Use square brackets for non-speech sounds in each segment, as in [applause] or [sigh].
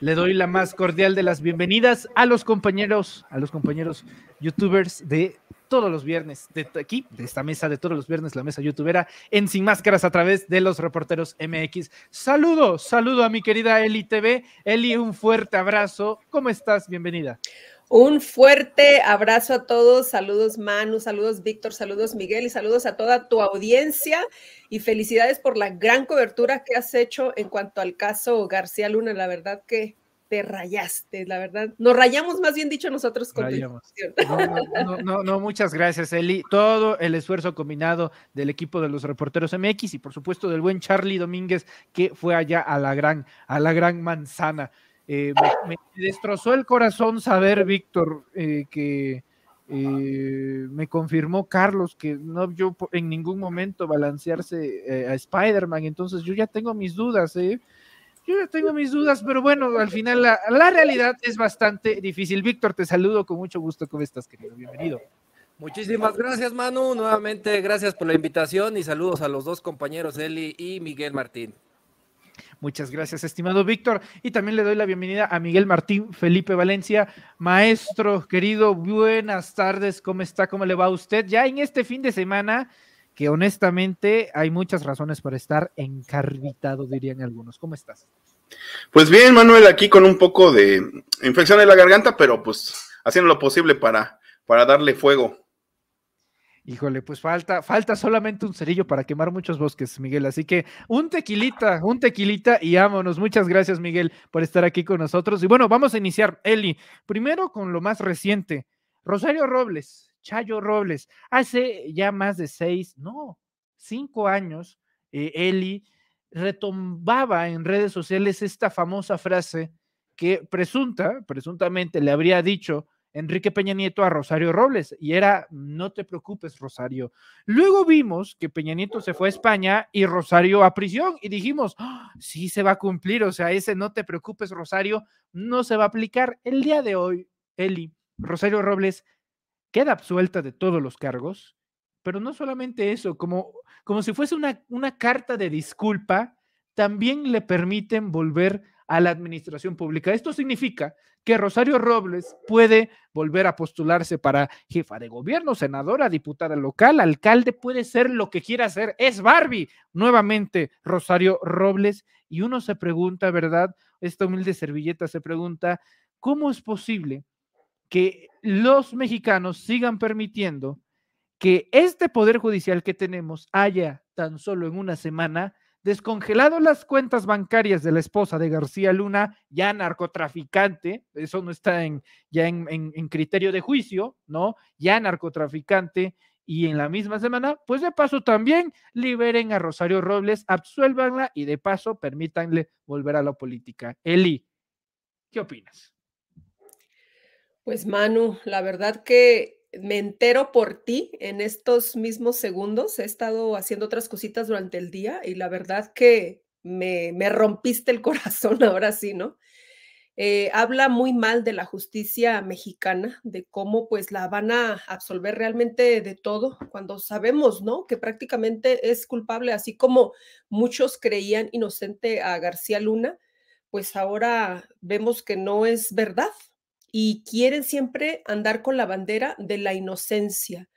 Le doy la más cordial de las bienvenidas a los compañeros, a los compañeros youtubers de todos los viernes, de aquí, de esta mesa, de todos los viernes, la mesa youtubera, en Sin Máscaras a través de los reporteros MX. Saludo, saludo a mi querida Eli TV. Eli, un fuerte abrazo. ¿Cómo estás? Bienvenida. Un fuerte abrazo a todos, saludos Manu, saludos Víctor, saludos Miguel y saludos a toda tu audiencia y felicidades por la gran cobertura que has hecho en cuanto al caso García Luna, la verdad que te rayaste, la verdad. Nos rayamos, más bien dicho, nosotros con no, no, no, no, muchas gracias, Eli. Todo el esfuerzo combinado del equipo de los reporteros MX y por supuesto del buen Charlie Domínguez, que fue allá a la gran, a la gran manzana. Eh, me, destrozó el corazón saber, Víctor, eh, que eh, me confirmó Carlos que no vio en ningún momento balancearse a Spider-Man. Entonces yo ya tengo mis dudas, ¿eh? Yo ya tengo mis dudas, pero bueno, al final la, la realidad es bastante difícil. Víctor, te saludo con mucho gusto. ¿Cómo estás, querido? Bienvenido. Muchísimas gracias, Manu. Nuevamente, gracias por la invitación y saludos a los dos compañeros, Eli y Miguel Martín. Muchas gracias, estimado Víctor. Y también le doy la bienvenida a Miguel Martín Felipe Valencia. Maestro, querido, buenas tardes. ¿Cómo está? ¿Cómo le va a usted? Ya en este fin de semana, que honestamente hay muchas razones para estar encarvitado, dirían algunos. ¿Cómo estás? Pues bien, Manuel, aquí con un poco de infección en la garganta, pero pues haciendo lo posible para, para darle fuego. Híjole, pues falta, falta solamente un cerillo para quemar muchos bosques, Miguel. Así que un tequilita, un tequilita y vámonos. Muchas gracias, Miguel, por estar aquí con nosotros. Y bueno, vamos a iniciar, Eli. Primero con lo más reciente. Rosario Robles, Chayo Robles, hace ya más de seis, no, cinco años, eh, Eli retumbaba en redes sociales esta famosa frase que presunta, presuntamente le habría dicho Enrique Peña Nieto a Rosario Robles y era, no te preocupes, Rosario. Luego vimos que Peña Nieto se fue a España y Rosario a prisión y dijimos, si ah, sí se va a cumplir, o sea, ese no te preocupes, Rosario, no se va a aplicar. El día de hoy, Eli, Rosario Robles queda absuelta de todos los cargos, pero no solamente eso, como, como si fuese una, una carta de disculpa, también le permiten volver a a la administración pública. Esto significa que Rosario Robles puede volver a postularse para jefa de gobierno, senadora, diputada local, alcalde, puede ser lo que quiera hacer. Es Barbie, nuevamente Rosario Robles. Y uno se pregunta, ¿verdad? Esta humilde servilleta se pregunta, ¿cómo es posible que los mexicanos sigan permitiendo que este poder judicial que tenemos haya tan solo en una semana Descongelado las cuentas bancarias de la esposa de García Luna, ya narcotraficante, eso no está en, ya en, criterio de juicio, ¿no? Ya narcotraficante, y en la misma semana, pues de paso también liberen a Rosario Robles, absuélvanla y de paso permítanle volver a la política. Eli, ¿qué opinas? Pues Manu, la verdad que me entero por ti en estos mismos segundos. He estado haciendo otras cositas durante el día y la verdad que me, me rompiste el [laughs] corazón ahora sí, ¿no? Eh, habla muy mal de la justicia mexicana, de cómo pues la van a absolver realmente de todo, cuando sabemos, ¿no? Que prácticamente es culpable, así como muchos creían inocente a García Luna, pues ahora vemos que no es verdad, y quieren siempre andar con la bandera de la inocencia,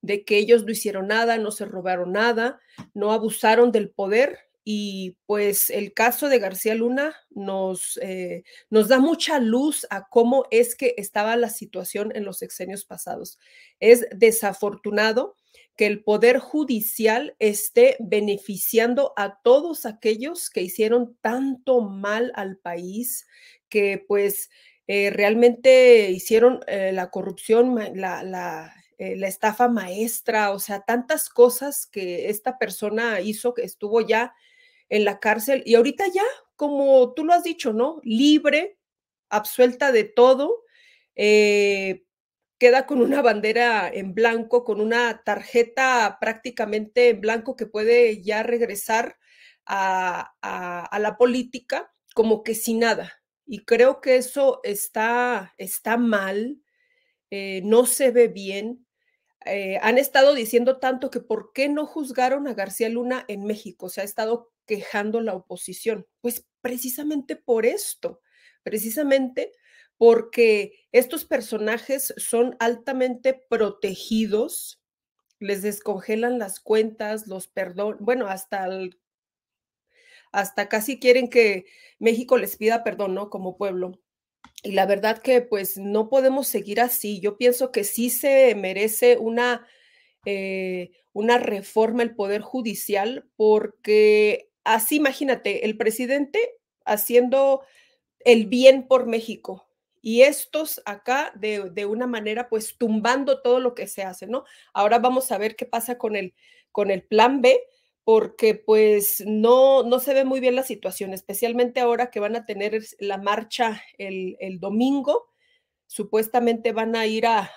de que ellos no hicieron nada, no se robaron nada, no abusaron del poder. Y pues el caso de García Luna nos, eh, nos da mucha luz a cómo es que estaba la situación en los sexenios pasados. Es desafortunado que el Poder Judicial esté beneficiando a todos aquellos que hicieron tanto mal al país, que pues eh, realmente hicieron eh, la corrupción, eh, la, estafa maestra, o sea, tantas cosas que esta persona hizo que estuvo ya en la cárcel y ahorita ya, como tú lo has dicho, ¿no? Libre, absuelta de todo, queda con una bandera en blanco, con una tarjeta prácticamente en blanco que puede ya regresar a la política como que sin nada, y creo que eso está, está mal, eh, no se ve bien. Eh, han estado diciendo tanto que por qué no juzgaron a García Luna en México, se ha estado quejando la oposición. Pues precisamente por esto, precisamente porque estos personajes son altamente protegidos, les descongelan las cuentas, los perdón, bueno, hasta el hasta casi quieren que México les pida perdón, ¿no? Como pueblo. Y la verdad que pues no podemos seguir así. Yo pienso que sí se merece una, eh, una reforma el Poder Judicial porque así imagínate, el presidente haciendo el bien por México, y estos acá de, de, una manera pues tumbando todo lo que se hace, ¿no? Ahora vamos a ver qué pasa con el, con el plan B, porque pues no, no se ve muy bien la situación, especialmente ahora que van a tener la marcha el, domingo, supuestamente van a ir a,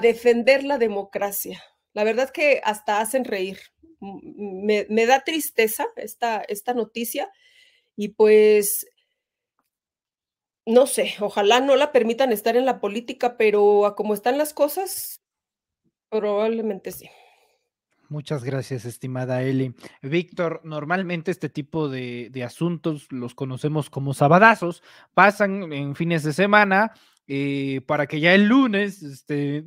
defender la democracia. La verdad es que hasta hacen reír. Me, da tristeza esta, esta noticia y pues no sé, ojalá no la permitan estar en la política, pero a como están las cosas, probablemente sí. Muchas gracias, estimada Eli. Víctor, normalmente este tipo de, asuntos los conocemos como sabadazos, pasan en fines de semana. Eh, para que ya el lunes, este,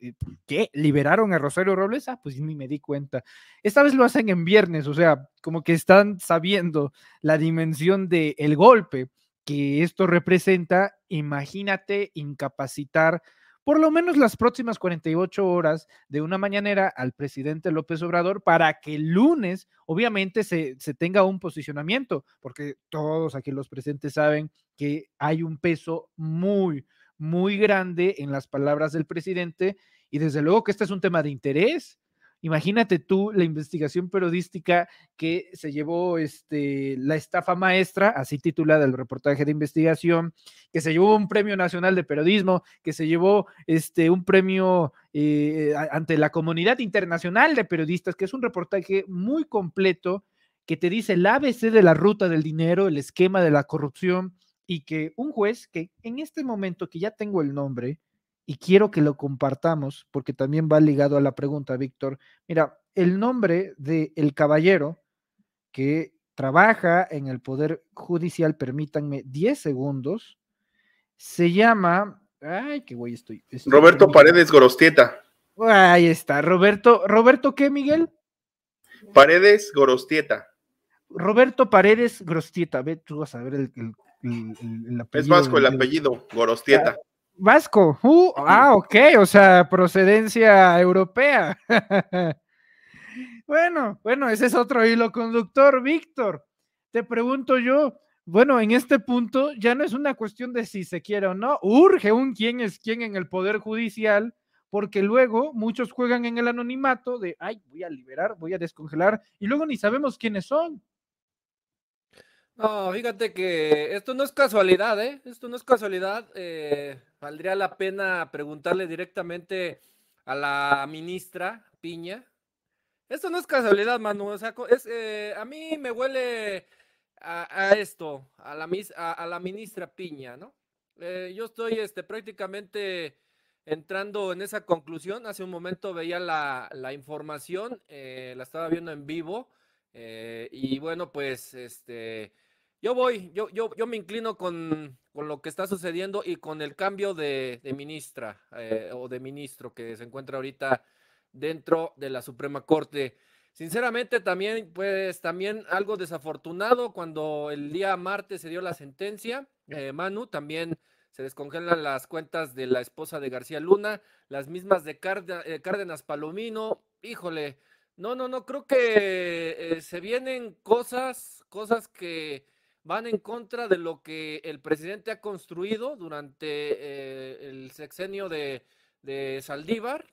eh, ¿qué? ¿Liberaron a Rosario Robles? Ah, pues ni me di cuenta. Esta vez lo hacen en viernes, o sea, como que están sabiendo la dimensión del el golpe que esto representa. Imagínate incapacitar por lo menos las próximas 48 horas de una mañanera al presidente López Obrador para que el lunes, obviamente, se, se tenga un posicionamiento, porque todos aquí los presentes saben que hay un peso muy, muy grande en las palabras del presidente y desde luego que este es un tema de interés Imagínate tú la investigación periodística que se llevó este, la estafa maestra, así titulada el reportaje de investigación, que se llevó un premio nacional de periodismo, que se llevó este, un premio eh, ante la comunidad internacional de periodistas, que es un reportaje muy completo que te dice el ABC de la ruta del dinero, el esquema de la corrupción y que un juez que en este momento que ya tengo el nombre, y quiero que lo compartamos porque también va ligado a la pregunta, Víctor. Mira, el nombre del caballero que trabaja en el Poder Judicial, permítanme 10 segundos, se llama... Ay, qué güey estoy. Roberto Paredes Gorostieta. Ahí está, Roberto. ¿Roberto qué, Miguel? Paredes Gorostieta. Roberto Paredes Gorostieta, ve, tú vas a ver el, apellido. Es vasco el apellido, Gorostieta. Vasco. Uh, ah, ok, o sea, procedencia europea. [laughs] bueno, bueno, ese es otro hilo conductor, Víctor. Te pregunto yo, bueno, en este punto ya no es una cuestión de si se quiere o no, urge un quién es quién en el Poder Judicial, porque luego muchos juegan en el anonimato de, ay, voy a liberar, voy a descongelar, y luego ni sabemos quiénes son. No, fíjate que esto no es casualidad, ¿eh? Esto no es casualidad. Eh, valdría la pena preguntarle directamente a la ministra Piña. Esto no es casualidad, Manu. O sea, eh, a mí me huele a, esto, a la, la ministra Piña, ¿no? Eh, yo estoy este, prácticamente entrando en esa conclusión. Hace un momento veía la, información, la estaba viendo en vivo. y bueno, pues este yo voy, yo, yo, yo me inclino con, lo que está sucediendo y con el cambio de, ministra eh, o de ministro que se encuentra ahorita dentro de la Suprema Corte. Sinceramente, también, pues, también algo desafortunado cuando el día martes se dio la sentencia, eh, Manu, también se descongelan las cuentas de la esposa de García Luna, las mismas de eh, Cárdenas Palomino, híjole, no, no, no, creo que se vienen cosas, cosas que van en contra de lo que el presidente ha construido durante eh, el sexenio de, Saldívar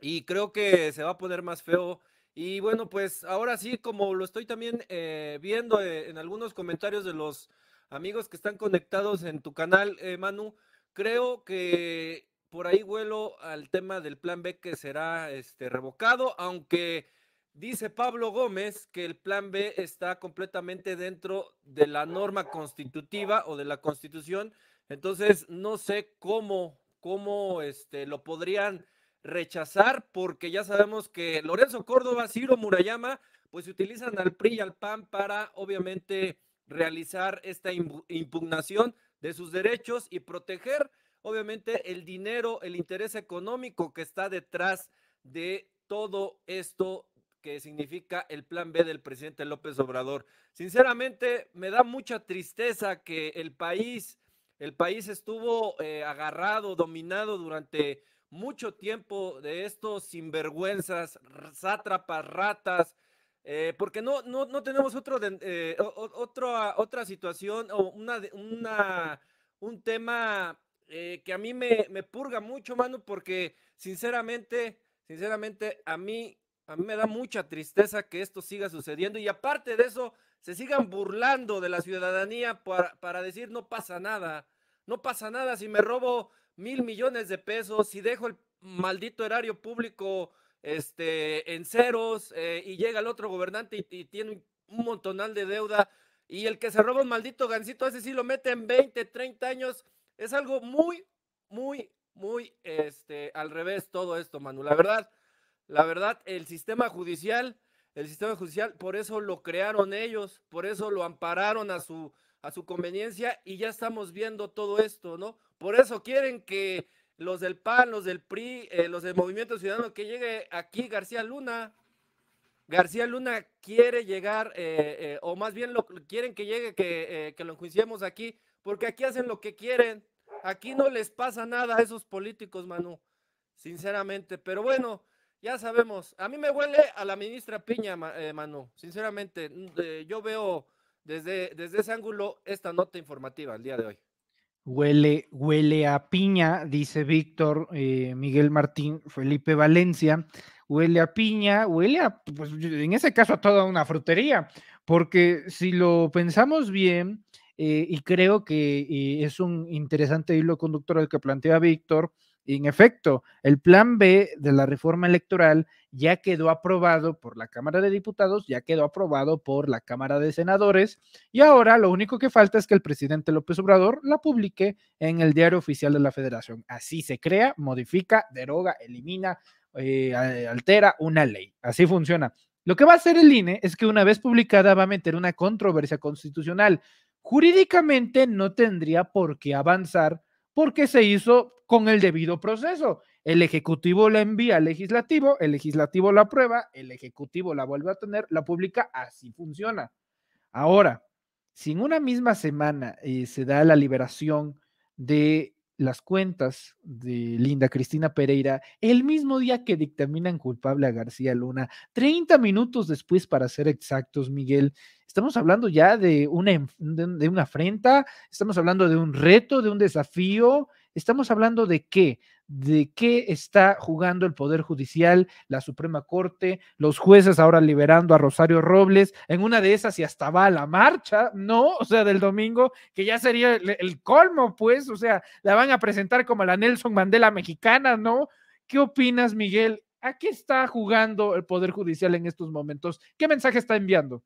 y creo que se va a poner más feo. Y bueno, pues ahora sí, como lo estoy también eh, viendo eh, en algunos comentarios de los amigos que están conectados en tu canal, Manu, creo que por ahí vuelo al tema del plan B que será este, revocado, aunque Dice Pablo Gómez que el plan B está completamente dentro de la norma constitutiva o de la constitución. Entonces, no sé cómo, cómo este, lo podrían rechazar, porque ya sabemos que Lorenzo Córdoba, Ciro Murayama, pues utilizan al PRI y al PAN para, obviamente, realizar esta impugnación de sus derechos y proteger, obviamente, el dinero, el interés económico que está detrás de todo esto que significa el plan B del presidente López Obrador. Sinceramente, me da mucha tristeza que el país, el país estuvo eh, agarrado, dominado durante mucho tiempo de estos sinvergüenzas, sátrapas, ratas, eh, porque no, no, tenemos otro eh, otra situación o una, una, un tema que a mí me, me, purga mucho, mano, porque sinceramente, sinceramente, a mí a mí me da mucha tristeza que esto siga sucediendo y aparte de eso, se sigan burlando de la ciudadanía para, decir no pasa nada, no pasa nada si me robo mil millones de pesos, si dejo el maldito erario público este, en ceros eh, y llega el otro gobernante y, tiene un montonal de deuda y el que se roba un maldito gancito, ese sí lo mete en 20, 30 años. Es algo muy, muy, muy este, al revés todo esto, Manu. La verdad, la verdad, el sistema judicial, el sistema judicial, por eso lo crearon ellos, por eso lo ampararon a su, a su conveniencia y ya estamos viendo todo esto, ¿no? Por eso quieren que los del PAN, los del PRI, eh, los del Movimiento Ciudadano, que llegue aquí García Luna. García Luna quiere llegar, eh, eh, o más bien lo, quieren que llegue, que, que lo enjuiciemos aquí, porque aquí hacen lo que quieren. Aquí no les pasa nada a esos políticos, Manu, sinceramente. Pero bueno, ya sabemos, a mí me huele a la ministra Piña, eh, Manu, sinceramente, mm, eh, yo veo desde, desde ese ángulo esta nota informativa el día de hoy. Huele, huele a piña, dice Víctor eh, Miguel Martín Felipe Valencia. Huele a piña, huele a, pues en ese caso, a toda una frutería, porque si lo pensamos bien, y creo que es un interesante hilo conductor el que plantea Víctor, en efecto, el plan B de la reforma electoral ya quedó aprobado por la Cámara de Diputados, ya quedó aprobado por la Cámara de Senadores y ahora lo único que falta es que el presidente López Obrador la publique en el Diario Oficial de la Federación. Así se crea, modifica, deroga, elimina, eh, altera una ley. Así funciona. Lo que va a hacer el INE es que una vez publicada va a meter una controversia constitucional. Jurídicamente no tendría por qué avanzar porque se hizo con el debido proceso. El Ejecutivo la envía al Legislativo, el Legislativo la aprueba, el Ejecutivo la vuelve a tener, la publica, así funciona. Ahora, si en una misma semana eh, se da la liberación de las cuentas de Linda Cristina Pereira el mismo día que dictaminan culpable a García Luna, 30 minutos después para ser exactos, Miguel. Estamos hablando ya de una, de una afrenta, estamos hablando de un reto, de un desafío, Estamos hablando de qué, de qué está jugando el Poder Judicial, la Suprema Corte, los jueces ahora liberando a Rosario Robles, en una de esas y hasta va a la marcha, ¿no? O sea, del domingo, que ya sería el, el colmo, pues, o sea, la van a presentar como la Nelson Mandela mexicana, ¿no? ¿Qué opinas, Miguel? ¿A qué está jugando el Poder Judicial en estos momentos? ¿Qué mensaje está enviando?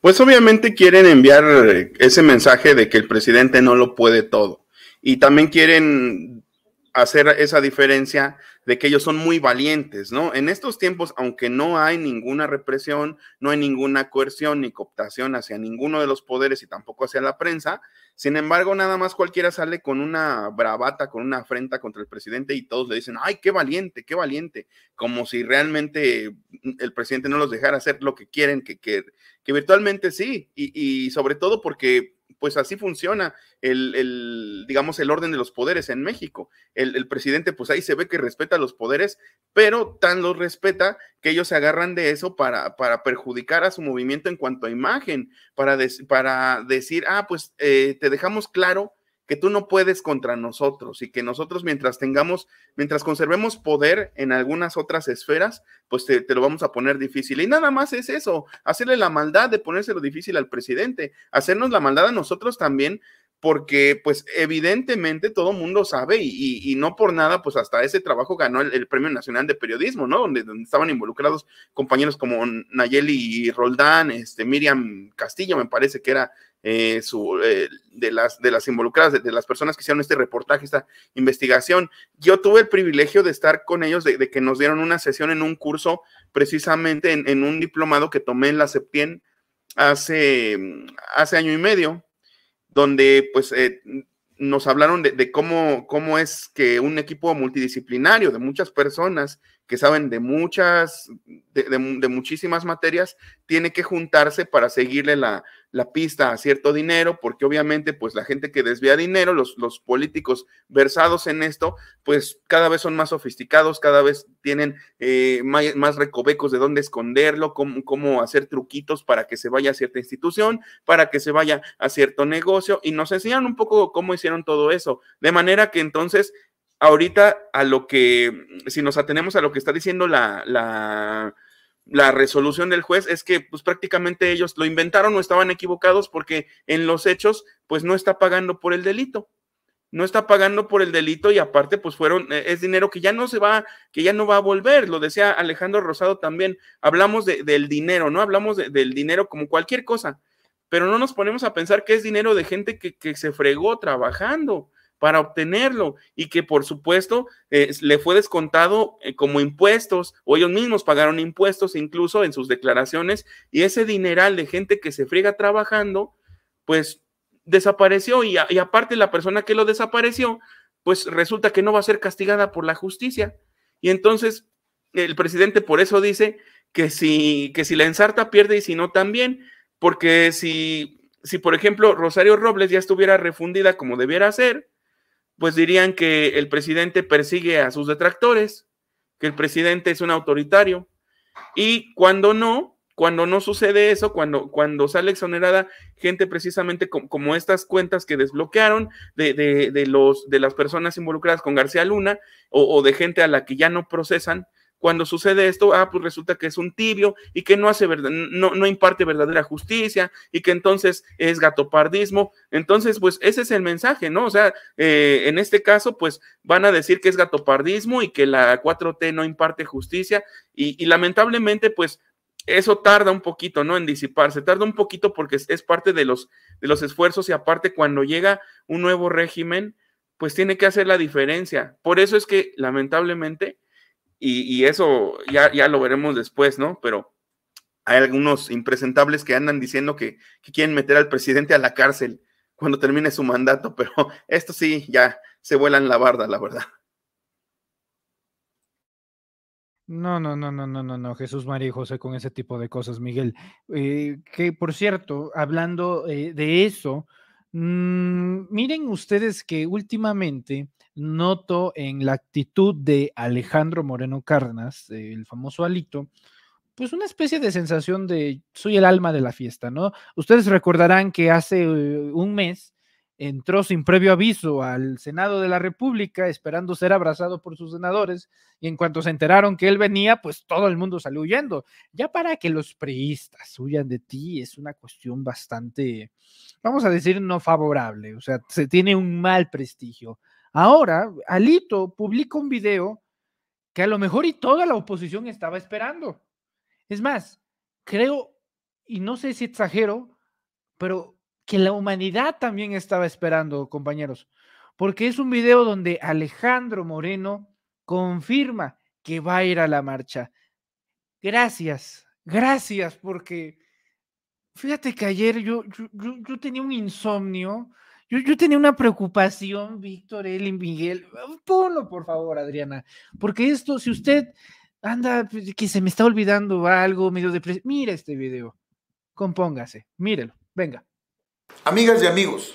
Pues obviamente quieren enviar eh, ese mensaje de que el presidente no lo puede todo. Y también quieren hacer esa diferencia de que ellos son muy valientes, ¿no? En estos tiempos, aunque no hay ninguna represión, no hay ninguna coerción ni cooptación hacia ninguno de los poderes y tampoco hacia la prensa, sin embargo, nada más cualquiera sale con una bravata, con una afrenta contra el presidente y todos le dicen, ay, qué valiente, qué valiente, como si realmente el presidente no los dejara hacer lo que quieren, que, que, que virtualmente sí, y, y sobre todo porque pues así funciona el, digamos, el orden de los poderes en México. El, presidente, pues ahí se ve que respeta los poderes, pero tan los respeta que ellos se agarran de eso para, para perjudicar a su movimiento en cuanto a imagen, para, para decir, ah, pues eh, te dejamos claro que tú no puedes contra nosotros y que nosotros mientras tengamos, mientras conservemos poder en algunas otras esferas, pues te, lo vamos a poner difícil. Y nada más es eso, hacerle la maldad de ponérselo difícil al presidente, hacernos la maldad a nosotros también, porque pues evidentemente todo mundo sabe y, no por nada, pues hasta ese trabajo ganó el, Premio Nacional de Periodismo, ¿no? Donde, donde, estaban involucrados compañeros como Nayeli Roldán, este, Miriam Castillo, me parece que era eh, eh, de, las, de las involucradas, de, las personas que hicieron este reportaje, esta investigación. Yo tuve el privilegio de estar con ellos, de, que nos dieron una sesión en un curso, precisamente en, un diplomado que tomé en la Septien hace, mm, hace año y medio, donde pues eh, nos hablaron de, cómo, cómo es que un equipo multidisciplinario de muchas personas que saben de muchas, de, muchísimas materias, tiene que juntarse para seguirle la, pista a cierto dinero, porque obviamente pues la gente que desvía dinero, los, los políticos versados en esto, pues cada vez son más sofisticados, cada vez tienen eh, más, recovecos de dónde esconderlo, cómo, cómo hacer truquitos para que se vaya a cierta institución, para que se vaya a cierto negocio, y nos enseñan un poco cómo hicieron todo eso, de manera que entonces ahorita a lo que, si nos atenemos a lo que está diciendo la, la, resolución del juez, es que pues prácticamente ellos lo inventaron o estaban equivocados porque en los hechos pues no está pagando por el delito no está pagando por el delito y aparte pues fueron eh, es dinero que ya no se va que ya no va a volver lo decía Alejandro Rosado también hablamos del dinero no hablamos del dinero como cualquier cosa pero no nos ponemos a pensar que es dinero de gente que, que se fregó trabajando para obtenerlo y que por supuesto eh, le fue descontado eh, como impuestos o ellos mismos pagaron impuestos incluso en sus declaraciones y ese dineral de gente que se friega trabajando, pues desapareció y, aparte la persona que lo desapareció, pues resulta que no va a ser castigada por la justicia. Y entonces el presidente por eso dice que si, que si la ensarta pierde y si no también, porque si, si por ejemplo Rosario Robles ya estuviera refundida como debiera ser, pues dirían que el presidente persigue a sus detractores, que el presidente es un autoritario. Y cuando no, cuando no sucede eso, cuando, cuando sale exonerada gente precisamente como, estas cuentas que desbloquearon de, de, los, de las personas involucradas con García Luna o de gente a la que ya no procesan, cuando sucede esto, ah, pues resulta que es un tibio y que no hace verdad, no, no imparte verdadera justicia y que entonces es gatopardismo. Entonces, pues ese es el mensaje, ¿no? O sea, eh, en este caso, pues van a decir que es gatopardismo y que la 4T no imparte justicia y, lamentablemente, pues eso tarda un poquito, ¿no? En disiparse, tarda un poquito porque es, parte de los, de los esfuerzos y aparte cuando llega un nuevo régimen, pues tiene que hacer la diferencia. Por eso es que lamentablemente y, eso ya, ya, lo veremos después, ¿no? Pero hay algunos impresentables que andan diciendo que, quieren meter al presidente a la cárcel cuando termine su mandato, pero [laughs] esto sí, ya se vuelan la barda, la verdad. No, no, no, no, no, no, no, Jesús María y José con ese tipo de cosas, Miguel. Eh, que por cierto, hablando eh, de eso, Mm, miren ustedes que últimamente noto en la actitud de Alejandro Moreno Carnas, eh, el famoso Alito, pues una especie de sensación de soy el alma de la fiesta, ¿no? Ustedes recordarán que hace eh, un mes entró sin previo aviso al Senado de la República esperando ser abrazado por sus senadores y en cuanto se enteraron que él venía, pues todo el mundo salió huyendo. Ya para que los priistas huyan de ti es una cuestión bastante, vamos a decir, no favorable, o sea, se tiene un mal prestigio. Ahora, Alito publica un video que a lo mejor y toda la oposición estaba esperando. Es más, creo, y no sé si exagero, pero que la humanidad también estaba esperando, compañeros, porque es un video donde Alejandro Moreno confirma que va a ir a la marcha. Gracias, gracias, porque fíjate que ayer yo, yo, tenía un insomnio, yo, tenía una preocupación, Víctor, Eli, Miguel. Ponlo, por favor, Adriana, porque esto, si usted anda, pues, que se me está olvidando algo medio de... Mira este video, compóngase, mírelo, venga. Amigas y amigos,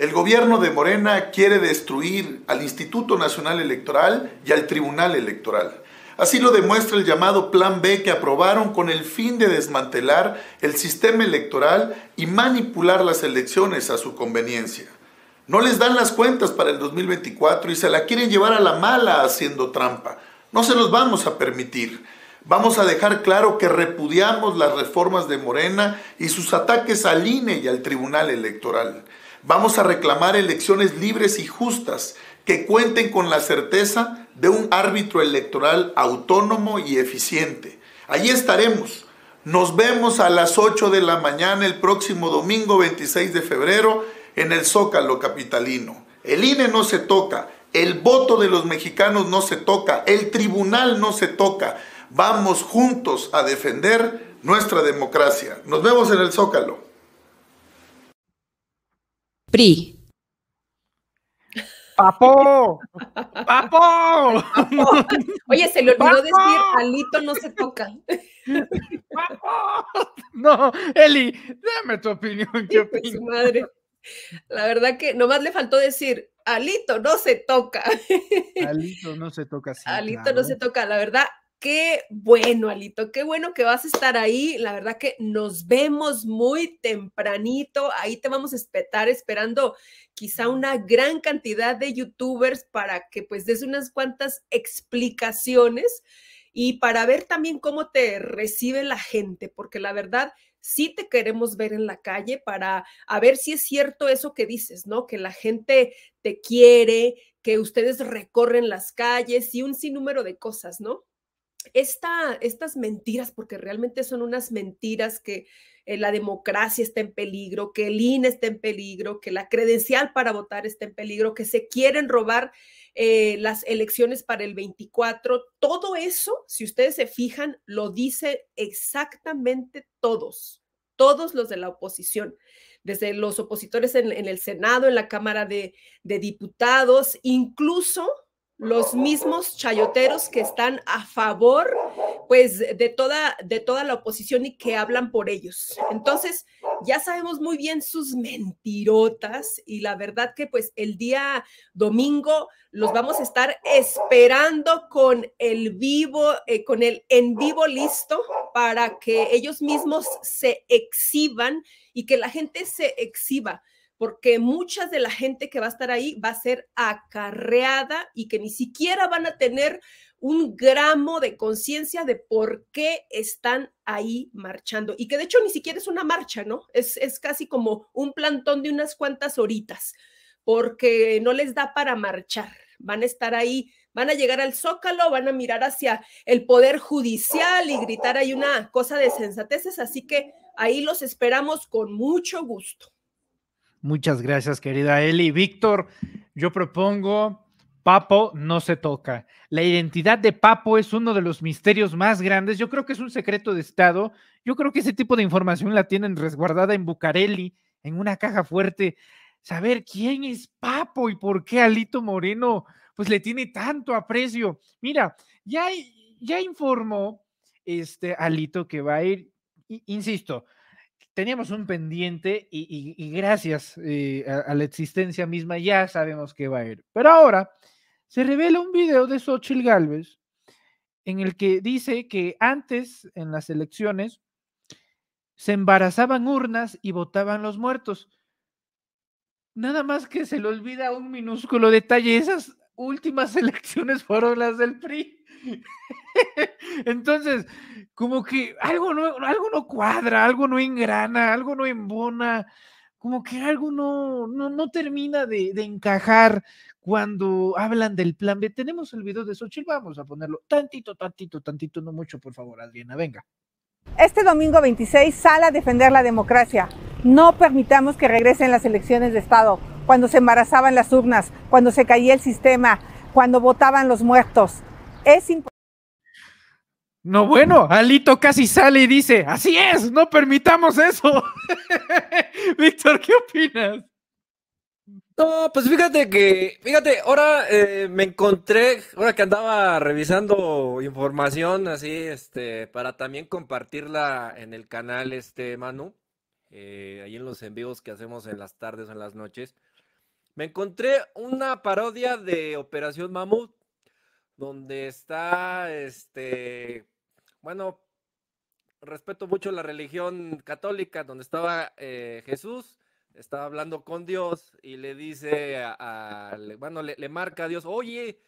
el gobierno de Morena quiere destruir al Instituto Nacional Electoral y al Tribunal Electoral. Así lo demuestra el llamado Plan B que aprobaron con el fin de desmantelar el sistema electoral y manipular las elecciones a su conveniencia. No les dan las cuentas para el 2024 y se la quieren llevar a la mala haciendo trampa. No se los vamos a permitir. Vamos a dejar claro que repudiamos las reformas de Morena y sus ataques al INE y al Tribunal Electoral. Vamos a reclamar elecciones libres y justas que cuenten con la certeza de un árbitro electoral autónomo y eficiente. Allí estaremos. Nos vemos a las 8 de la mañana el próximo domingo 26 de febrero en el Zócalo Capitalino. El INE no se toca, el voto de los mexicanos no se toca, el tribunal no se toca. Vamos juntos a defender nuestra democracia. Nos vemos en el Zócalo. PRI. ¡Papo! ¡Papo! Oye, se le olvidó decir, Alito no se toca. ¡Papo! No, Eli, dame tu opinión, ¿qué opinas? madre. La verdad que nomás le faltó decir, Alito no se toca. Alito no se toca. Sí, Alito no se toca. La verdad, Qué bueno, Alito, qué bueno que vas a estar ahí. La verdad que nos vemos muy tempranito. Ahí te vamos a esperar, esperando quizá una gran cantidad de youtubers para que pues des unas cuantas explicaciones y para ver también cómo te recibe la gente, porque la verdad sí te queremos ver en la calle para a ver si es cierto eso que dices, ¿no? Que la gente te quiere, que ustedes recorren las calles y un sinnúmero de cosas, ¿no? esta, estas mentiras, porque realmente son unas mentiras que eh, la democracia está en peligro, que el INE está en peligro, que la credencial para votar está en peligro, que se quieren robar eh, las elecciones para el 24. Todo eso, si ustedes se fijan, lo dicen exactamente todos, todos los de la oposición desde los opositores en, el Senado, en la Cámara de Diputados, incluso los mismos chayoteros que están a favor pues de toda de toda la oposición y que hablan por ellos. Entonces, ya sabemos muy bien sus mentirotas y la verdad que pues el día domingo los vamos a estar esperando con el vivo eh, con el en vivo listo para que ellos mismos se exhiban y que la gente se exhiba porque muchas de la gente que va a estar ahí va a ser acarreada y que ni siquiera van a tener un gramo de conciencia de por qué están ahí marchando. Y que de hecho ni siquiera es una marcha, ¿no? Es, es casi como un plantón de unas cuantas horitas, porque no les da para marchar. Van a estar ahí van a llegar al zócalo, van a mirar hacia el poder judicial y gritar hay una cosa de sensateces, así que ahí los esperamos con mucho gusto. Muchas gracias, querida Eli. Víctor, yo propongo Papo no se toca. La identidad de Papo es uno de los misterios más grandes. Yo creo que es un secreto de Estado. Yo creo que ese tipo de información la tienen resguardada en Bucareli, en una caja fuerte. Saber quién es Papo y por qué Alito Moreno pues le tiene tanto aprecio. Mira, ya, ya informó este Alito que va a ir, insisto, teníamos un pendiente y, gracias eh, a, la existencia misma ya sabemos que va a ir. Pero ahora se revela un video de Xochitl Galvez en el que dice que antes en las elecciones se embarazaban urnas y votaban los muertos. Nada más que se le olvida un minúsculo detalle, esas últimas [laughs] elecciones fueron las del PRI. [laughs] Entonces, como que algo no, algo no cuadra, algo no engrana, algo no embona, como que algo no, no, termina de, encajar cuando hablan del plan B. Tenemos el video de Xochitl, vamos a ponerlo tantito, tantito, tantito, no mucho, por favor, Adriana, venga. Este domingo 26 sale a defender la democracia. No permitamos que regresen las elecciones de Estado, cuando se embarazaban las urnas, cuando se caía el sistema, cuando votaban los muertos. Es importante. No, bueno, Alito casi sale y dice, así es, no permitamos eso. [laughs] Víctor, ¿qué opinas? No, pues fíjate que, fíjate, ahora eh, me encontré, ahora que andaba revisando información así, este, para también compartirla en el canal, este, Manu, eh, ahí en los envíos que hacemos en las tardes o en las noches, me encontré una parodia de Operación Mamut donde está, este, bueno, respeto mucho la religión católica, donde estaba eh, Jesús, estaba hablando con Dios y le dice, a, bueno, le, marca a Dios, oye,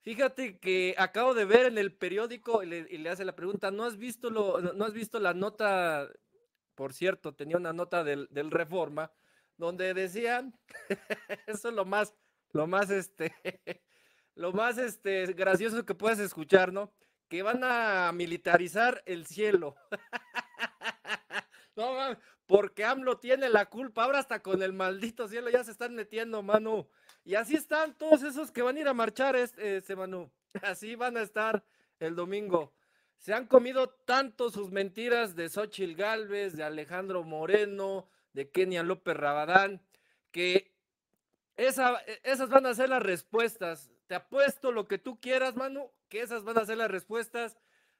fíjate que acabo de ver en el periódico y le, hace la pregunta, ¿no has visto, lo, no has visto la nota? Por cierto, tenía una nota del Reforma donde decían, [laughs] eso es lo más, lo más este, [laughs] lo más este, gracioso que puedes escuchar, ¿no? Que van a militarizar el cielo. [laughs] no porque AMLO tiene la culpa. Ahora hasta con el maldito cielo ya se están metiendo, Manu. Y así están todos esos que van a ir a marchar este, Manu. Así van a estar el domingo. Se han comido tanto sus mentiras de Xochil Gálvez, de Alejandro Moreno, de Kenia López Rabadán, que e, esas van a ser las respuestas. Te apuesto lo que tú quieras, mano, que esas van a ser las respuestas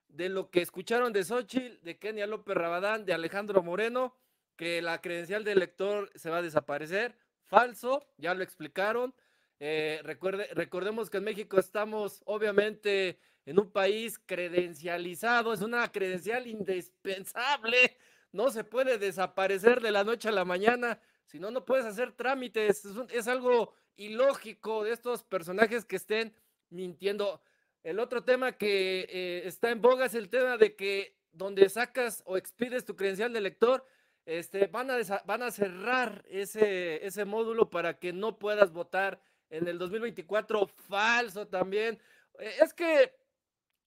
de lo que escucharon de Xochitl, de Kenia López Rabadán, de Alejandro Moreno, que la credencial del lector se va a desaparecer. Falso, ya lo explicaron. Eh, recuerde, recordemos que en México estamos, obviamente, en un país credencializado, es una credencial indispensable, no se puede desaparecer de la noche a la mañana. Si no, no puedes hacer trámites. Es, algo ilógico de estos personajes que estén mintiendo. El otro tema que eh, está en boga es el tema de que donde sacas o expides tu credencial de lector, este, van, a van a cerrar ese, ese módulo para que no puedas votar en el 2024. Falso también. Eh, es que,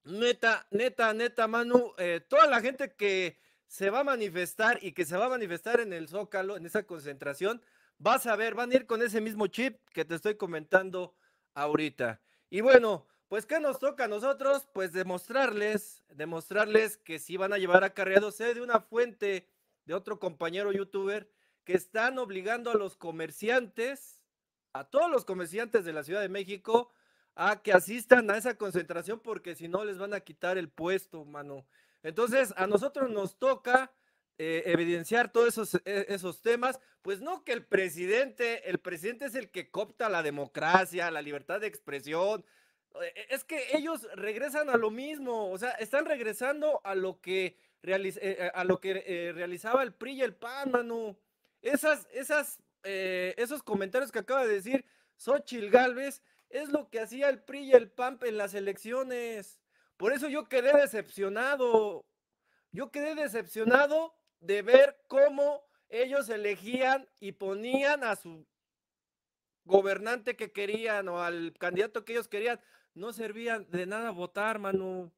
neta, neta, neta, Manu, eh, toda la gente que se va a manifestar y que se va a manifestar en el Zócalo, en esa concentración, vas a ver, van a ir con ese mismo chip que te estoy comentando ahorita. Y bueno, pues ¿qué nos toca a nosotros? Pues demostrarles, demostrarles que sí van a llevar a sé de una fuente de otro compañero youtuber que están obligando a los comerciantes, a todos los comerciantes de la Ciudad de México, a que asistan a esa concentración porque si no les van a quitar el puesto, mano. Entonces, a nosotros nos toca eh, evidenciar todos esos, e, esos temas, pues no que el presidente, el presidente es el que copta la democracia, la libertad de expresión. Eh, eh, es que ellos regresan a lo mismo, o sea, están regresando a lo que, a lo que realizaba el PRI y el PAN, Manu. Esas, esas, esos comentarios que acaba de decir Xochil Gálvez es lo que hacía el PRI y el PAN en las elecciones. Por eso yo quedé decepcionado. Yo quedé decepcionado de ver cómo ellos elegían y ponían a su gobernante que querían o al candidato que ellos querían. No servían de nada votar, mano.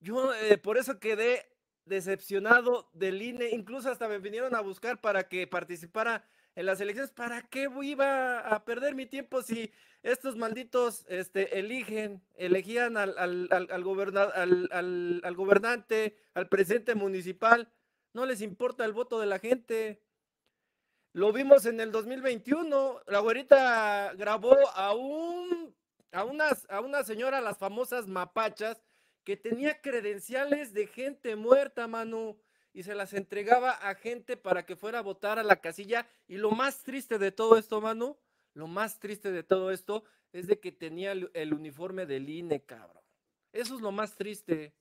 Yo eh, por eso quedé decepcionado del INE. Incluso hasta me vinieron a buscar para que participara en las elecciones, ¿para qué iba a perder mi tiempo si estos malditos este, eligen, elegían al, al, al gobernante, al presidente municipal? No les importa el voto de la gente. Lo vimos en el 2021, la güerita grabó a un a unas a una señora, las famosas mapachas, que tenía credenciales de gente muerta, mano y se las entregaba a gente para que fuera a votar a la casilla. Y lo más triste de todo esto, Manu, lo más triste de todo esto es de que tenía el, uniforme del INE, cabrón. Eso es lo más triste.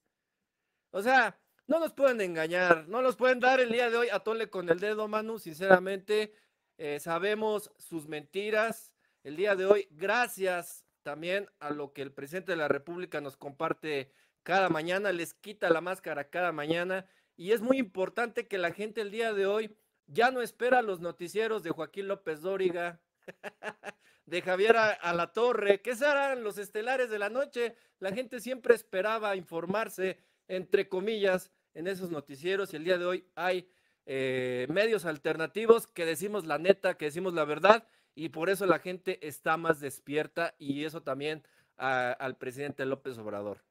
O sea, no nos pueden engañar, no nos pueden dar el día de hoy a tole con el dedo, Manu, sinceramente. Eh, sabemos sus mentiras. El día de hoy, gracias también a lo que el presidente de la República nos comparte cada mañana, les quita la máscara cada mañana y es muy importante que la gente el día de hoy ya no espera los noticieros de Joaquín López Dóriga, [laughs] de Javier Torre, que serán los estelares de la noche. La gente siempre esperaba informarse, entre comillas, en esos noticieros y el día de hoy hay eh, medios alternativos que decimos la neta, que decimos la verdad y por eso la gente está más despierta y eso también al presidente López Obrador.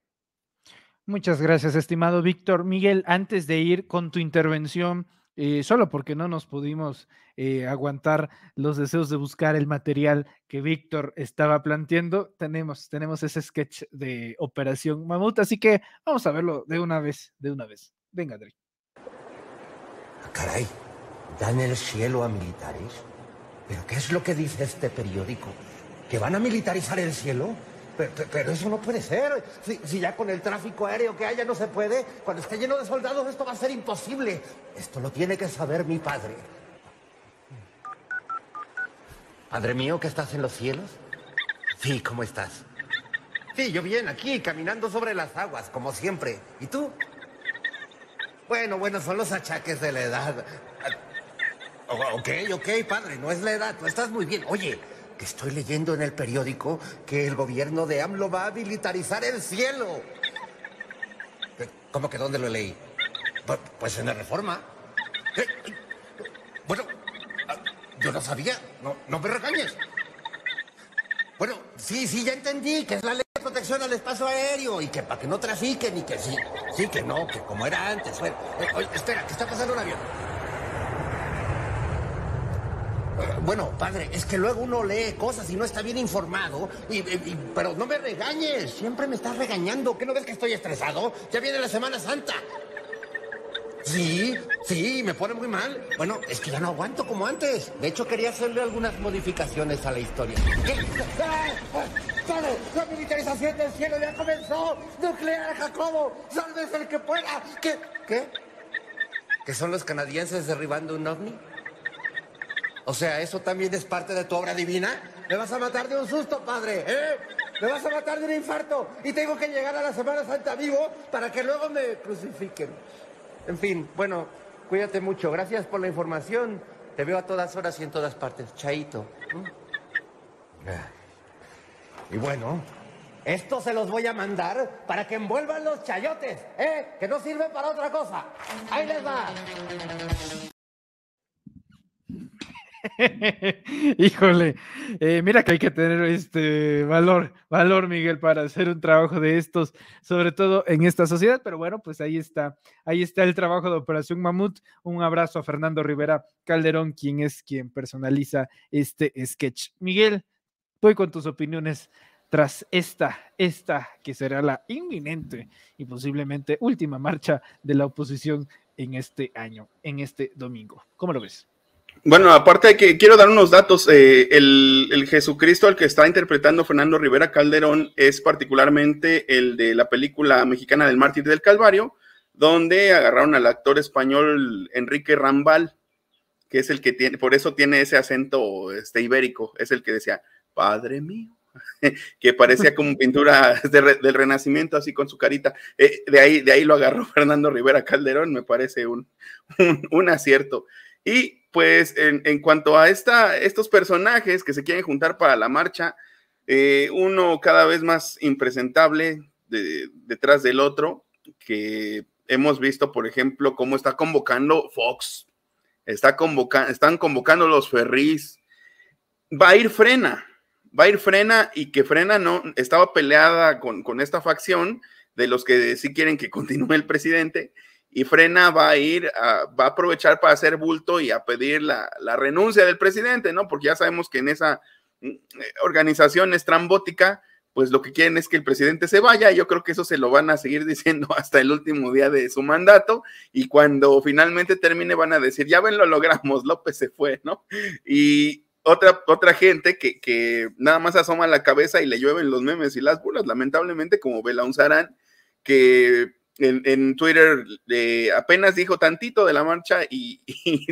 Muchas gracias, estimado Víctor. Miguel, antes de ir con tu intervención, eh, solo porque no nos pudimos eh, aguantar los deseos de buscar el material que Víctor estaba planteando, tenemos, tenemos ese sketch de Operación Mamut, así que vamos a verlo de una vez, de una vez. Venga, Adri. Ah, caray, dan el cielo a militares. ¿Pero qué es lo que dice este periódico? ¿Que van a militarizar el cielo? Pero, eso no puede ser. Si, ya con el tráfico aéreo que haya no se puede, cuando esté lleno de soldados esto va a ser imposible. Esto lo tiene que saber mi padre. Padre mío, que estás en los cielos. Sí, ¿cómo estás? Sí, yo bien, aquí, caminando sobre las aguas, como siempre. ¿Y tú? Bueno, bueno, son los achaques de la edad. Ah, ok, ok, padre, no es la edad, tú estás muy bien. Oye, Estoy leyendo en el periódico que el gobierno de AMLO va a militarizar el cielo. ¿Cómo que dónde lo leí? Pues, pues en la reforma. Bueno, ah, yo no sabía. No, no me regañes. Bueno, sí, sí, ya entendí que es la ley de protección al espacio aéreo y que para que no trafiquen y que sí, sí, que no, que como era antes. Bueno, eh, oye, espera, qué está pasando un avión. Bueno, padre, es que luego uno lee cosas y no está bien informado. Y, pero no me regañes, siempre me estás regañando. ¿Qué no ves que estoy estresado? Ya viene la Semana Santa. Sí, sí, me pone muy mal. Bueno, es que ya no aguanto como antes. De hecho, quería hacerle algunas modificaciones a la historia. ¿Qué? la militarización del cielo ya comenzó! ¡Nuclear, Jacobo! el que pueda! ¿Qué? ¿Qué? ¿Que son los canadienses derribando un ovni? O sea, ¿eso también es parte de tu obra divina? Me vas a matar de un susto, padre, ¿eh? Me vas a matar de un infarto y tengo que llegar a la Semana Santa vivo para que luego me crucifiquen. En fin, bueno, cuídate mucho. Gracias por la información. Te veo a todas horas y en todas partes. Chaito. Ah. Y bueno, esto se los voy a mandar para que envuelvan los chayotes, ¿eh? Que no sirven para otra cosa. Ahí les va. [laughs] Híjole, eh, mira que hay que tener este valor, valor, Miguel, para hacer un trabajo de estos, sobre todo en esta sociedad. Pero bueno, pues ahí está, ahí está el trabajo de Operación Mamut. Un abrazo a Fernando Rivera Calderón, quien es quien personaliza este sketch. Miguel, voy con tus opiniones tras esta, esta que será la inminente y posiblemente última marcha de la oposición en este año, en este domingo. ¿Cómo lo ves? Bueno, aparte de que quiero dar unos datos, eh, el, Jesucristo al que está interpretando Fernando Rivera Calderón es particularmente el de la película mexicana del mártir del Calvario, donde agarraron al actor español Enrique Rambal, que es el que tiene, por eso tiene ese acento este, ibérico, es el que decía, Padre mío, [laughs] que parecía [laughs] como pintura del Renacimiento, así con su carita. Eh, de, ahí, de ahí lo agarró [laughs] Fernando Rivera Calderón, me parece un, un, un acierto. Y pues en, cuanto a esta, estos personajes que se quieren juntar para la marcha, eh, uno cada vez más impresentable detrás del otro, que hemos visto, por ejemplo, cómo está convocando Fox, está están convocando los Ferris, va a ir Frena, va a ir Frena y que Frena no estaba peleada con, con esta facción de los que sí quieren que continúe el presidente y Frena va a ir, a, va a aprovechar para hacer bulto y a pedir la, renuncia del presidente, ¿no? Porque ya sabemos que en esa mm, eh, organización estrambótica, pues lo que quieren es que el presidente se vaya. Yo creo que eso se lo van a seguir [laughs] diciendo hasta el último día de su mandato y cuando finalmente termine van a decir, ya ven, lo logramos, López se fue, ¿no? Y otra, otra gente que, nada más asoma la cabeza y le llueven los memes y las bulas, lamentablemente, como Belaunzarán, que en, Twitter apenas dijo tantito de la marcha [laughs] y,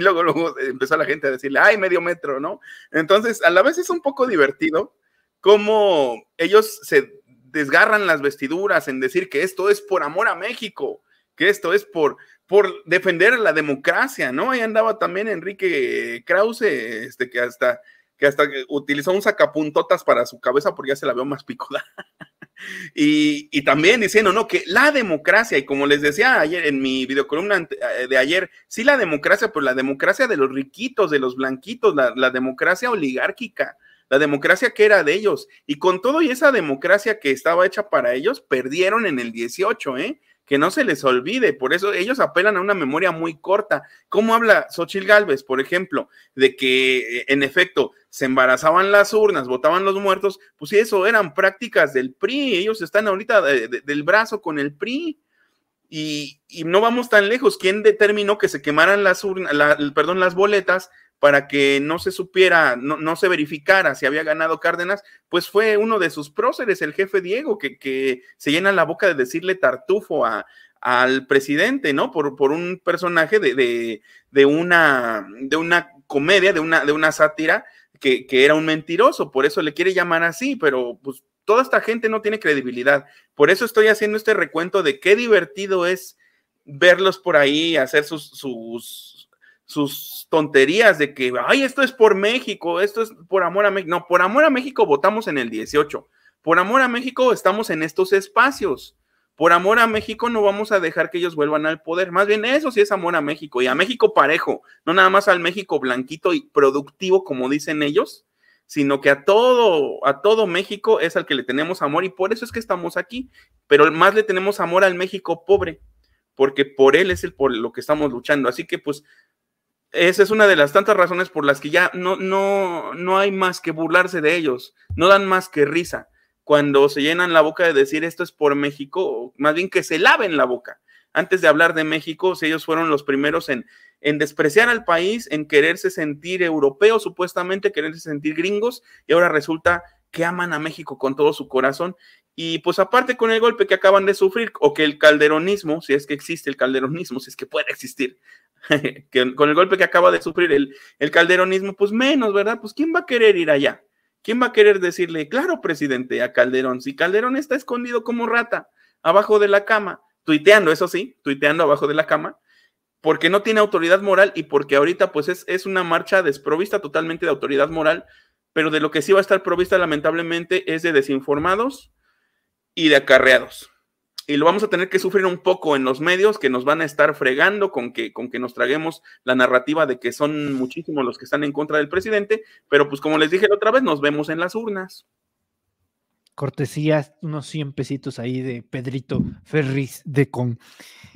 luego, luego empezó la gente a decirle, ay, medio metro, ¿no? Entonces, a la vez es un poco divertido cómo ellos se desgarran las vestiduras en decir que esto es por amor a México, que esto es por, por defender la democracia, ¿no? Ahí andaba también Enrique Krause, este, que hasta que hasta utilizó un sacapuntotas para su cabeza porque ya se la veo más picuda. [laughs] Y, también diciendo, no, que la democracia, y como les decía ayer en mi videocolumna eh, de ayer, sí la democracia, pero pues la democracia de los riquitos, de los blanquitos, la, la democracia oligárquica, la democracia que era de ellos. Y con todo y esa democracia que estaba hecha para ellos, perdieron en el 18, ¿eh? que no se les olvide. Por eso ellos apelan a una memoria muy corta. ¿Cómo habla Xochil Gálvez, por ejemplo, de que eh, en efecto se embarazaban las urnas, votaban los muertos? Pues eso eran prácticas del PRI. Ellos están ahorita del brazo con el PRI. Y, no vamos tan lejos. ¿Quién determinó que se quemaran las urnas, perdón, las boletas para que no se supiera, no, se verificara si había ganado Cárdenas, pues fue uno de sus próceres, el jefe Diego, que, que se llena la boca de decirle tartufo al presidente, ¿no? Por, por un personaje de, una, de una comedia, de una, de una sátira, que, era un mentiroso, por eso le quiere llamar así, pero pues toda esta gente no tiene credibilidad. Por eso estoy haciendo este recuento de qué divertido es verlos por ahí, hacer sus, sus sus tonterías de que, ay, esto es por México, esto es por amor a México. No, por amor a México votamos en el 18. Por amor a México estamos en estos espacios. Por amor a México no vamos a dejar que ellos vuelvan al poder. Más bien eso sí es amor a México y a México parejo, no nada más al México blanquito y productivo como dicen ellos, sino que a todo, a todo México es al que le tenemos amor y por eso es que estamos aquí. Pero más le tenemos amor al México pobre, porque por él es el por lo que estamos luchando. Así que pues esa es una de las tantas razones por las que ya no, no, no hay más que burlarse de ellos, no dan más que risa cuando se llenan la boca de decir esto es por México, o más bien que se laven la boca. Antes de hablar de México, si ellos fueron los primeros en, en despreciar al país, en quererse sentir europeos, supuestamente quererse sentir gringos, y ahora resulta que aman a México con todo su corazón. Y pues aparte con el golpe que acaban de sufrir, o que el calderonismo, si es que existe el calderonismo, si es que puede existir, [laughs] con el golpe que acaba de sufrir el, calderonismo, pues menos, ¿verdad? Pues ¿quién va a querer ir allá? ¿Quién va a querer decirle, claro, presidente, a Calderón? Si Calderón está escondido como rata, abajo de la cama, tuiteando, eso sí, tuiteando abajo de la cama, porque no tiene autoridad moral y porque ahorita pues es, es una marcha desprovista totalmente de autoridad moral, pero de lo que sí va a estar provista lamentablemente es de desinformados y de acarreados y lo vamos a tener que sufrir un poco en los medios que nos van a estar fregando con que, con que nos traguemos la narrativa de que son muchísimos los que están en contra del presidente, pero pues como les dije la otra vez, nos vemos en las urnas. Cortesías, unos 100 pesitos ahí de Pedrito Ferris de Con.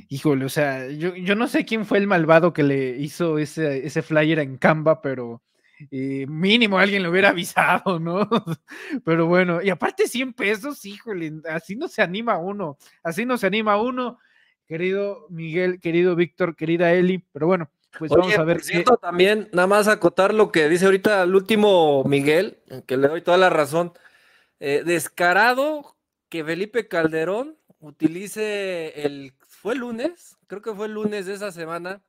Híjole, o sea, yo, yo no sé quién fue el malvado que le hizo ese, ese flyer en Canva, pero y mínimo alguien le hubiera avisado, ¿no? [laughs] Pero bueno, y aparte 100 pesos, híjole, así no se anima uno, así no se anima uno, querido Miguel, querido Víctor, querida Eli, pero bueno. Pues vamos a ver. Siento también, nada más acotar lo que dice ahorita el último Miguel, que le doy toda la razón. Eh, descarado que Felipe Calderón utilice el. Fue lunes, creo que fue el lunes de esa semana,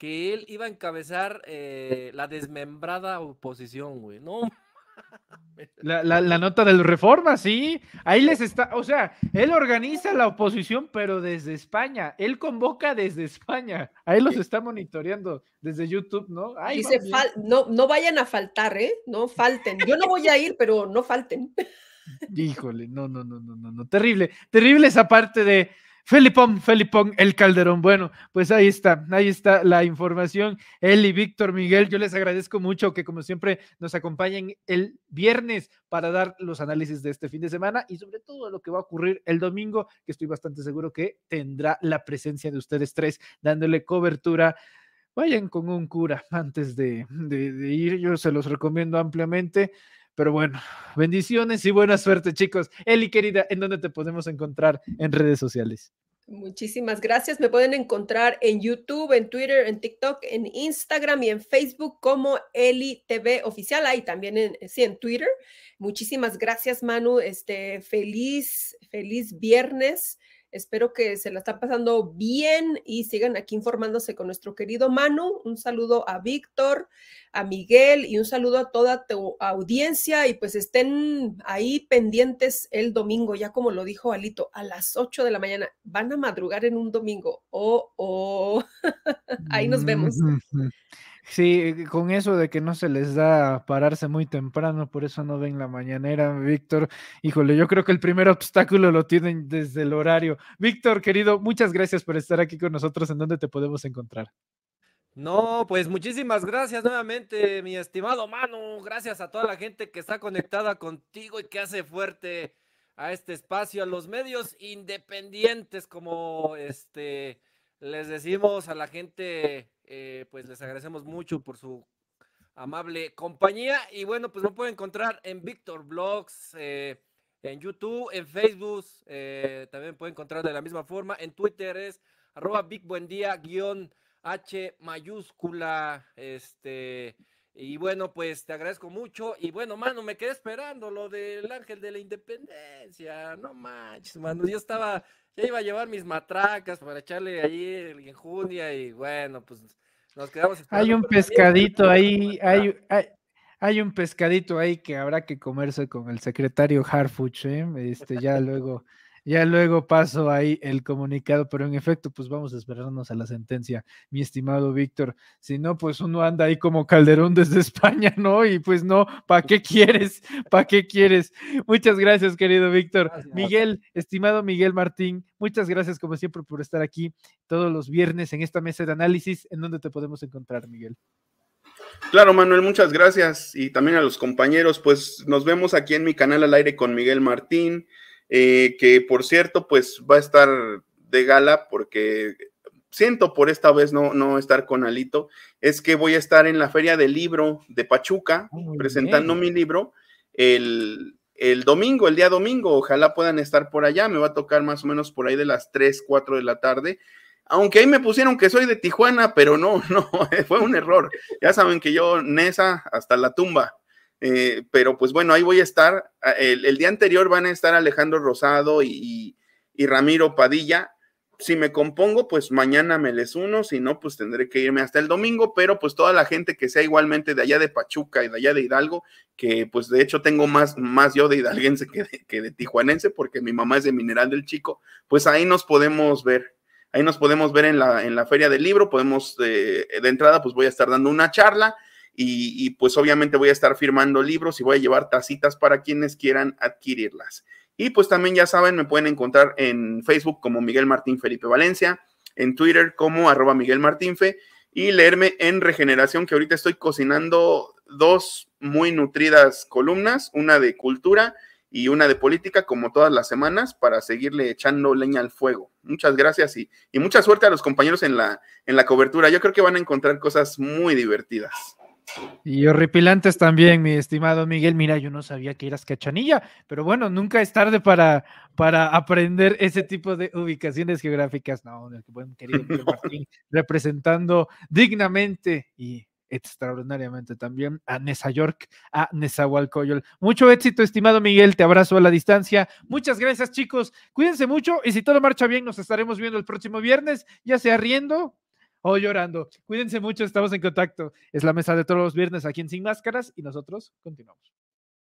que él iba a encabezar eh, la desmembrada oposición, güey. No. [laughs] La, la, la, nota del Reforma, sí. Ahí les está, o sea, él organiza la oposición, pero desde España. Él convoca desde España. Ahí los está monitoreando desde YouTube, ¿no? Dice, no, no vayan a faltar, ¿eh? No falten. Yo no voy a ir, pero no falten. Híjole, no, no, no, no, no. Terrible, terrible esa parte de Felipón, Felipón, el Calderón. Bueno, pues ahí está, ahí está la información. Él y Víctor Miguel, yo les agradezco mucho que como siempre nos acompañen el viernes para dar los análisis de este fin de semana y sobre todo lo que va a ocurrir el domingo, que estoy bastante seguro que tendrá la presencia de ustedes tres dándole cobertura vayan con un cura antes de, de, ir, yo se los recomiendo ampliamente. Pero bueno, bendiciones y buena suerte, chicos. Eli, querida, ¿en dónde te podemos encontrar en redes sociales? Muchísimas gracias. Me pueden encontrar en YouTube, en Twitter, en TikTok, en Instagram y en Facebook como Eli TV Oficial. Ahí también en, eh, sí, en Twitter. Muchísimas gracias, Manu. Este, feliz, feliz viernes. Espero que se la están pasando bien y sigan aquí informándose con nuestro querido Manu. Un saludo a Víctor, a Miguel y un saludo a toda tu audiencia. Y pues estén ahí pendientes el domingo, ya como lo dijo Alito, a las 8 de la mañana. Van a madrugar en un domingo. Oh, oh. [laughs] ahí nos vemos. Sí, eh, con eso de que no se les da pararse muy temprano, por eso no ven la mañanera, Víctor. Híjole, yo creo que el primer obstáculo lo tienen desde el horario. Víctor, querido, muchas gracias por estar aquí con nosotros. ¿En dónde te podemos encontrar? No, pues muchísimas gracias nuevamente, mi estimado Manu. Gracias a toda la gente que está conectada contigo y que hace fuerte a este espacio, a los medios independientes, como este les decimos a la gente eh, pues les agradecemos mucho por su amable compañía. Y bueno, pues me pueden encontrar en Víctor Blogs, eh, en YouTube, en Facebook, eh, también pueden encontrar de la misma forma. En Twitter es arroba Big guión H mayúscula. Este, y bueno, pues te agradezco mucho. Y bueno, mano, me quedé esperando lo del ángel de la independencia. No manches, mano. Yo estaba ya iba a llevar mis matracas para echarle ahí en Junia y bueno, pues nos quedamos. Hay un pescadito ahí, hay, hay, hay, un pescadito ahí que habrá que comerse con el secretario Harfuch, ¿eh? este, ya luego. Ya luego paso ahí el comunicado, pero en efecto, pues vamos a esperarnos a la sentencia, mi estimado Víctor. Si no, pues uno anda ahí como Calderón desde [laughs] España, ¿no? Y pues no, ¿para qué quieres? [laughs] ¿Para qué quieres? Muchas gracias, querido Víctor. Miguel, estimado Miguel Martín, muchas gracias como siempre por estar aquí todos los viernes en esta mesa de análisis. ¿En donde te podemos encontrar, Miguel? Claro, Manuel, muchas gracias. Y también a los compañeros, pues nos vemos aquí en mi canal al aire con Miguel Martín. Eh, que por cierto, pues va a estar de gala porque siento por esta vez no, no estar con Alito, es que voy a estar en la Feria del Libro de Pachuca ah, presentando mi libro el, el, domingo, el día domingo. Ojalá puedan estar por allá. Me va a tocar más o menos por ahí de las 3, 4 de la tarde. Aunque ahí me pusieron que soy de Tijuana, pero no, [laughs] no, fue un error. Ya saben que yo, Nesa, hasta la tumba. Eh, pero pues bueno, ahí voy a estar. Ah, el, día anterior van a estar Alejandro Rosado y, Ramiro Padilla. Si me compongo, pues mañana me les uno, si no, pues tendré que irme hasta el domingo, pero pues toda la gente que sea igualmente de allá de Pachuca y de allá de Hidalgo, que pues de hecho tengo más, más yo de hidalguense que de, que de tijuanense, porque mi mamá es de Mineral del Chico, pues ahí nos podemos ver. Ahí nos podemos ver en la, en la feria del libro, podemos, eh, de entrada, pues voy a estar dando una charla y, pues obviamente voy a estar firmando libros y voy a llevar tacitas para quienes quieran adquirirlas. Y pues también ya saben, me pueden encontrar en Facebook como Miguel Martín Felipe Valencia, en Twitter como arroba Miguel Martínfe y leerme en Regeneración, que ahorita estoy cocinando dos muy nutridas columnas, una de cultura y una de política, como todas las semanas, para seguirle echando leña al fuego. Muchas gracias y, mucha suerte a los compañeros en la, en la cobertura. Yo creo que van a encontrar cosas muy divertidas. Y horripilantes también, mi estimado Miguel. Mira, yo no sabía que eras cachanilla, pero bueno, nunca es tarde para, para aprender ese tipo de ubicaciones geográficas. No, querido Miguel Martín, [laughs] representando dignamente y extraordinariamente también a Nesa York, a Nezahualcóyotl. Mucho éxito, estimado Miguel, te abrazo a la distancia. Muchas gracias, chicos. Cuídense mucho y si todo marcha bien, nos estaremos viendo el próximo viernes, ya sea riendo o llorando. Cuídense mucho, estamos en contacto. Es la mesa de todos los viernes aquí en Sin Máscaras y nosotros continuamos.